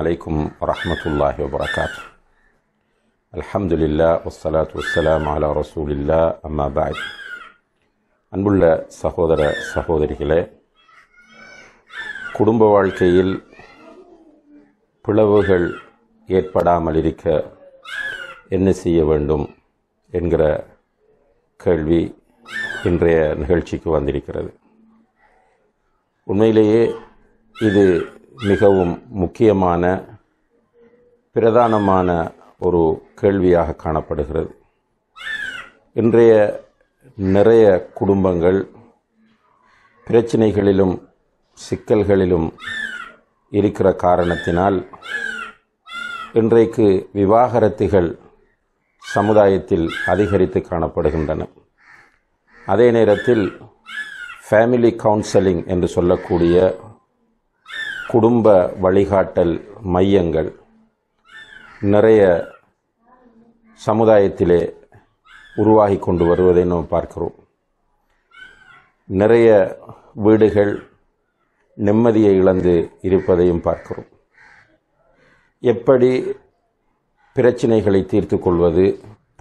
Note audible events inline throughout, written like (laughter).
عليكم ورحمة الله وبركاته الحمد لله والصلاة والسلام على رسول الله أما بعد அன்புள்ள சகோதர சகோதரிகளே குடும்ப வாழ்க்கையில் பிளவுகள் ஏற்படாமல் இருக்க என்ன செய்ய வேண்டும் என்கிற கேள்வி இன்றைய நிகழ்ச்சிக்கு வந்திருக்கிறது உண்மையிலேயே இது மிகவும் முக்கியமான பிரதானமான ஒரு கேள்வியாக காணப்படுகிறது இன்றைய நிறைய குடும்பங்கள் பிரச்சனைகளிலும் சிக்கல்களிலும் இருக்கிற காரணத்தினால் இன்றைக்கு விவாகரத்துகள் சமுதாயத்தில் அதிகரித்து காணப்படுகின்றன அதே நேரத்தில் ஃபேமிலி கவுன்சலிங் என்று சொல்லக்கூடிய குடும்ப வழிகாட்டல் மையங்கள் நிறைய சமுதாயத்திலே உருவாகி கொண்டு வருவதை நாம் பார்க்கிறோம் நிறைய வீடுகள் நிம்மதியை இழந்து இருப்பதையும் பார்க்கிறோம் எப்படி பிரச்சினைகளை தீர்த்து கொள்வது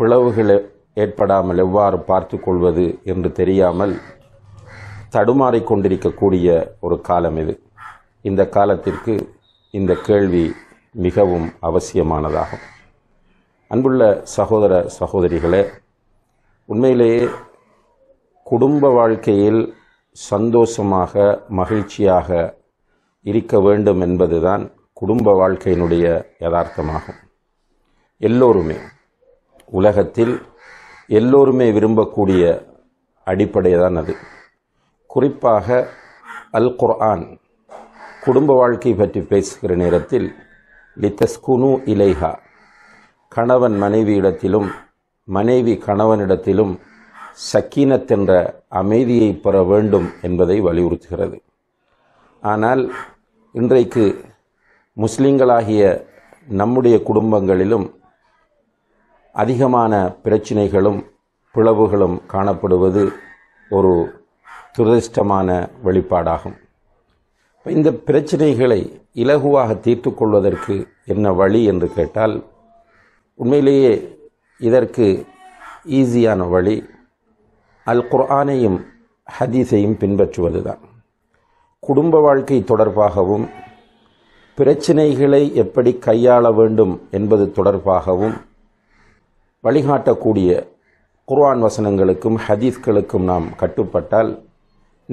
பிளவுகள் ஏற்படாமல் எவ்வாறு பார்த்து கொள்வது என்று தெரியாமல் தடுமாறிக்கொண்டிருக்கக்கூடிய ஒரு காலம் இது இந்த காலத்திற்கு இந்த கேள்வி மிகவும் அவசியமானதாகும் அன்புள்ள சகோதர சகோதரிகளே உண்மையிலேயே குடும்ப வாழ்க்கையில் சந்தோஷமாக மகிழ்ச்சியாக இருக்க வேண்டும் என்பதுதான் குடும்ப வாழ்க்கையினுடைய யதார்த்தமாகும் எல்லோருமே உலகத்தில் எல்லோருமே விரும்பக்கூடிய அடிப்படை தான் அது குறிப்பாக அல் குர்ஆன் குடும்ப வாழ்க்கை பற்றி பேசுகிற நேரத்தில் லித்தஸ்குனு இலைஹா கணவன் மனைவியிடத்திலும் மனைவி கணவனிடத்திலும் சக்கீனத் என்ற அமைதியை பெற வேண்டும் என்பதை வலியுறுத்துகிறது ஆனால் இன்றைக்கு முஸ்லீம்களாகிய நம்முடைய குடும்பங்களிலும் அதிகமான பிரச்சினைகளும் பிளவுகளும் காணப்படுவது ஒரு துரதிர்ஷ்டமான வெளிப்பாடாகும் இந்த பிரச்சனைகளை இலகுவாக தீர்த்து கொள்வதற்கு என்ன வழி என்று கேட்டால் உண்மையிலேயே இதற்கு ஈஸியான வழி அல் குர்ஆனையும் ஹதீஸையும் பின்பற்றுவது தான் குடும்ப வாழ்க்கை தொடர்பாகவும் பிரச்சினைகளை எப்படி கையாள வேண்டும் என்பது தொடர்பாகவும் வழிகாட்டக்கூடிய குர்ஆன் வசனங்களுக்கும் ஹதீஸ்களுக்கும் நாம் கட்டுப்பட்டால்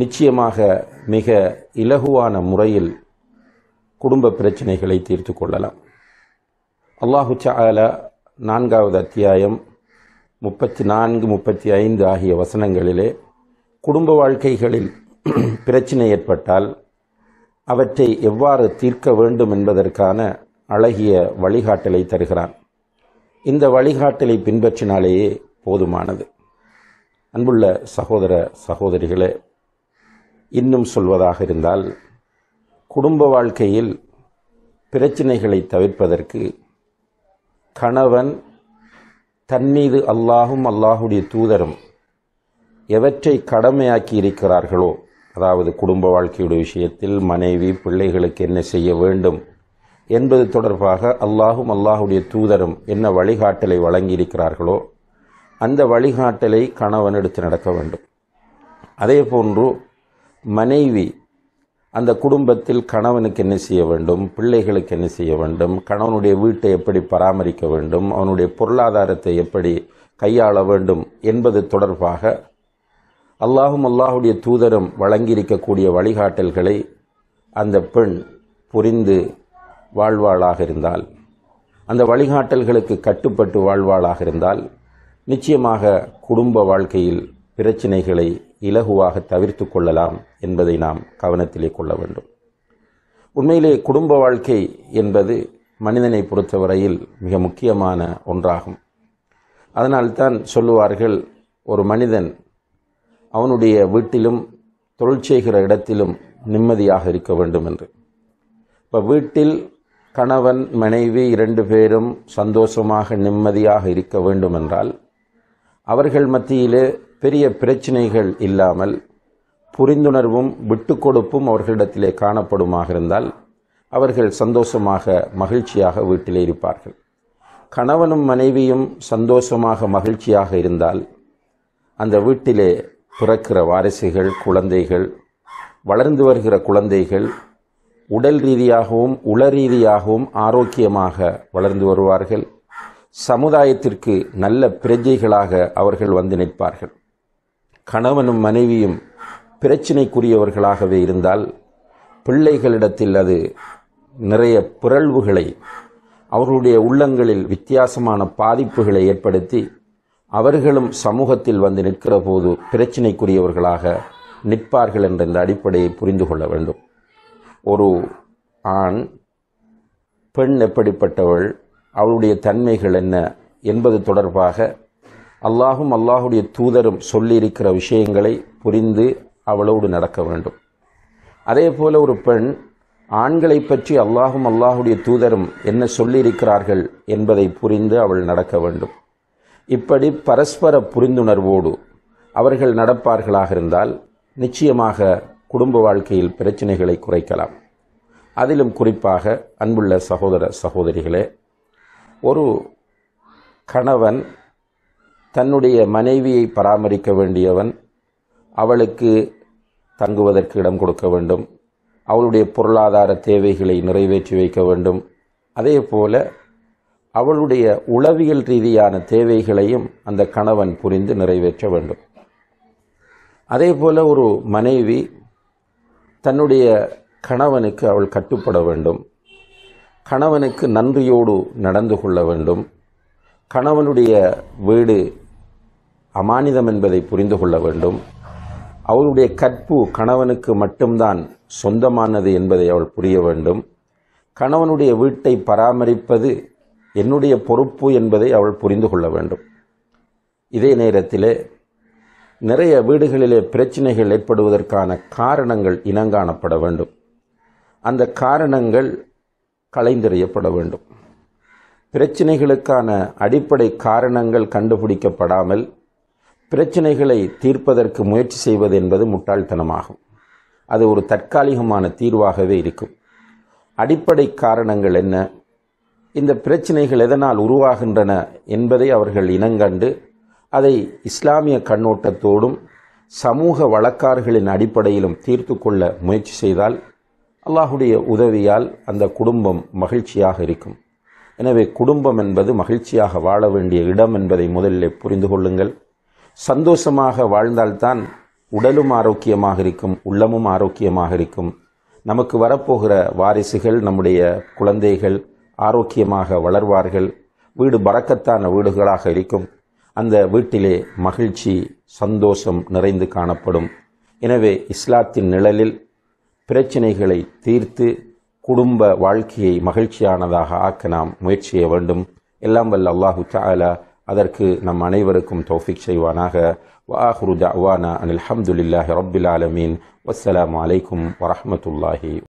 நிச்சயமாக மிக இலகுவான முறையில் குடும்ப பிரச்சனைகளை தீர்த்து கொள்ளலாம் அல்லாஹு சால நான்காவது அத்தியாயம் முப்பத்தி நான்கு முப்பத்தி ஐந்து ஆகிய வசனங்களிலே குடும்ப வாழ்க்கைகளில் (clears throat) பிரச்சனை ஏற்பட்டால் அவற்றை எவ்வாறு தீர்க்க வேண்டும் என்பதற்கான அழகிய வழிகாட்டலை தருகிறான் இந்த வழிகாட்டலை பின்பற்றினாலேயே போதுமானது அன்புள்ள சகோதர சகோதரிகளே இன்னும் சொல்வதாக இருந்தால் குடும்ப வாழ்க்கையில் பிரச்சினைகளை தவிர்ப்பதற்கு கணவன் தன்மீது அல்லாஹும் அல்லாஹுடைய தூதரும் எவற்றை கடமையாக்கி இருக்கிறார்களோ அதாவது குடும்ப வாழ்க்கையுடைய விஷயத்தில் மனைவி பிள்ளைகளுக்கு என்ன செய்ய வேண்டும் என்பது தொடர்பாக அல்லாஹும் அல்லாஹுடைய தூதரும் என்ன வழிகாட்டலை வழங்கியிருக்கிறார்களோ அந்த வழிகாட்டலை கணவன் எடுத்து நடக்க வேண்டும் அதே போன்று மனைவி அந்த குடும்பத்தில் கணவனுக்கு என்ன செய்ய வேண்டும் பிள்ளைகளுக்கு என்ன செய்ய வேண்டும் கணவனுடைய வீட்டை எப்படி பராமரிக்க வேண்டும் அவனுடைய பொருளாதாரத்தை எப்படி கையாள வேண்டும் என்பது தொடர்பாக அல்லாஹும் அல்லாஹுடைய தூதரும் வழங்கியிருக்கக்கூடிய வழிகாட்டல்களை அந்த பெண் புரிந்து வாழ்வாளாக இருந்தால் அந்த வழிகாட்டல்களுக்கு கட்டுப்பட்டு வாழ்வாளாக இருந்தால் நிச்சயமாக குடும்ப வாழ்க்கையில் பிரச்சினைகளை இலகுவாக தவிர்த்து கொள்ளலாம் என்பதை நாம் கவனத்திலே கொள்ள வேண்டும் உண்மையிலே குடும்ப வாழ்க்கை என்பது மனிதனை பொறுத்தவரையில் மிக முக்கியமான ஒன்றாகும் அதனால்தான் சொல்லுவார்கள் ஒரு மனிதன் அவனுடைய வீட்டிலும் தொழில் செய்கிற இடத்திலும் நிம்மதியாக இருக்க வேண்டும் என்று இப்போ வீட்டில் கணவன் மனைவி இரண்டு பேரும் சந்தோஷமாக நிம்மதியாக இருக்க வேண்டுமென்றால் அவர்கள் மத்தியிலே பெரிய பிரச்சனைகள் இல்லாமல் புரிந்துணர்வும் விட்டு கொடுப்பும் அவர்களிடத்திலே காணப்படுமாக இருந்தால் அவர்கள் சந்தோஷமாக மகிழ்ச்சியாக வீட்டிலே இருப்பார்கள் கணவனும் மனைவியும் சந்தோஷமாக மகிழ்ச்சியாக இருந்தால் அந்த வீட்டிலே பிறக்கிற வாரிசுகள் குழந்தைகள் வளர்ந்து வருகிற குழந்தைகள் உடல் ரீதியாகவும் உள ரீதியாகவும் ஆரோக்கியமாக வளர்ந்து வருவார்கள் சமுதாயத்திற்கு நல்ல பிரஜைகளாக அவர்கள் வந்து நிற்பார்கள் கணவனும் மனைவியும் பிரச்சினைக்குரியவர்களாகவே இருந்தால் பிள்ளைகளிடத்தில் அது நிறைய பிறழ்வுகளை அவர்களுடைய உள்ளங்களில் வித்தியாசமான பாதிப்புகளை ஏற்படுத்தி அவர்களும் சமூகத்தில் வந்து நிற்கிற போது பிரச்சினைக்குரியவர்களாக நிற்பார்கள் என்ற இந்த அடிப்படையை புரிந்து கொள்ள வேண்டும் ஒரு ஆண் பெண் எப்படிப்பட்டவள் அவளுடைய தன்மைகள் என்ன என்பது தொடர்பாக அல்லாஹும் அல்லாஹுடைய தூதரும் சொல்லியிருக்கிற விஷயங்களை புரிந்து அவளோடு நடக்க வேண்டும் அதே போல ஒரு பெண் ஆண்களை பற்றி அல்லாஹும் அல்லாஹுடைய தூதரும் என்ன சொல்லியிருக்கிறார்கள் என்பதை புரிந்து அவள் நடக்க வேண்டும் இப்படி பரஸ்பர புரிந்துணர்வோடு அவர்கள் நடப்பார்களாக இருந்தால் நிச்சயமாக குடும்ப வாழ்க்கையில் பிரச்சனைகளை குறைக்கலாம் அதிலும் குறிப்பாக அன்புள்ள சகோதர சகோதரிகளே ஒரு கணவன் தன்னுடைய மனைவியை பராமரிக்க வேண்டியவன் அவளுக்கு தங்குவதற்கு இடம் கொடுக்க வேண்டும் அவளுடைய பொருளாதார தேவைகளை நிறைவேற்றி வைக்க வேண்டும் அதே போல அவளுடைய உளவியல் ரீதியான தேவைகளையும் அந்த கணவன் புரிந்து நிறைவேற்ற வேண்டும் அதே போல ஒரு மனைவி தன்னுடைய கணவனுக்கு அவள் கட்டுப்பட வேண்டும் கணவனுக்கு நன்றியோடு நடந்து கொள்ள வேண்டும் கணவனுடைய வீடு அமானிதம் என்பதை புரிந்து கொள்ள வேண்டும் அவளுடைய கற்பு கணவனுக்கு மட்டும்தான் சொந்தமானது என்பதை அவள் புரிய வேண்டும் கணவனுடைய வீட்டை பராமரிப்பது என்னுடைய பொறுப்பு என்பதை அவள் புரிந்து கொள்ள வேண்டும் இதே நேரத்திலே நிறைய வீடுகளிலே பிரச்சனைகள் ஏற்படுவதற்கான காரணங்கள் இனங்காணப்பட வேண்டும் அந்த காரணங்கள் கலைந்தறியப்பட வேண்டும் பிரச்சினைகளுக்கான அடிப்படை காரணங்கள் கண்டுபிடிக்கப்படாமல் பிரச்சினைகளை தீர்ப்பதற்கு முயற்சி செய்வது என்பது முட்டாள்தனமாகும் அது ஒரு தற்காலிகமான தீர்வாகவே இருக்கும் அடிப்படை காரணங்கள் என்ன இந்த பிரச்சனைகள் எதனால் உருவாகின்றன என்பதை அவர்கள் இனங்கண்டு அதை இஸ்லாமிய கண்ணோட்டத்தோடும் சமூக வழக்காறுகளின் அடிப்படையிலும் தீர்த்து கொள்ள முயற்சி செய்தால் அல்லாஹுடைய உதவியால் அந்த குடும்பம் மகிழ்ச்சியாக இருக்கும் எனவே குடும்பம் என்பது மகிழ்ச்சியாக வாழ வேண்டிய இடம் என்பதை முதலில் புரிந்து கொள்ளுங்கள் சந்தோஷமாக வாழ்ந்தால்தான் உடலும் ஆரோக்கியமாக இருக்கும் உள்ளமும் ஆரோக்கியமாக இருக்கும் நமக்கு வரப்போகிற வாரிசுகள் நம்முடைய குழந்தைகள் ஆரோக்கியமாக வளர்வார்கள் வீடு பறக்கத்தான வீடுகளாக இருக்கும் அந்த வீட்டிலே மகிழ்ச்சி சந்தோஷம் நிறைந்து காணப்படும் எனவே இஸ்லாத்தின் நிழலில் பிரச்சினைகளை தீர்த்து குடும்ப வாழ்க்கையை மகிழ்ச்சியானதாக ஆக்க நாம் முயற்சி செய்ய வேண்டும் எல்லாம் வல்ல அல்லாஹு தாலா அதற்கு நம் அனைவருக்கும் தௌஃபிக் செய்வானாக வாஹுரு அவானா அனில் அஹமதுல்லாஹி ரபில் ஆலமீன் வஸ்ஸலாம் அலைக்கும் வரமத்துல்லாஹி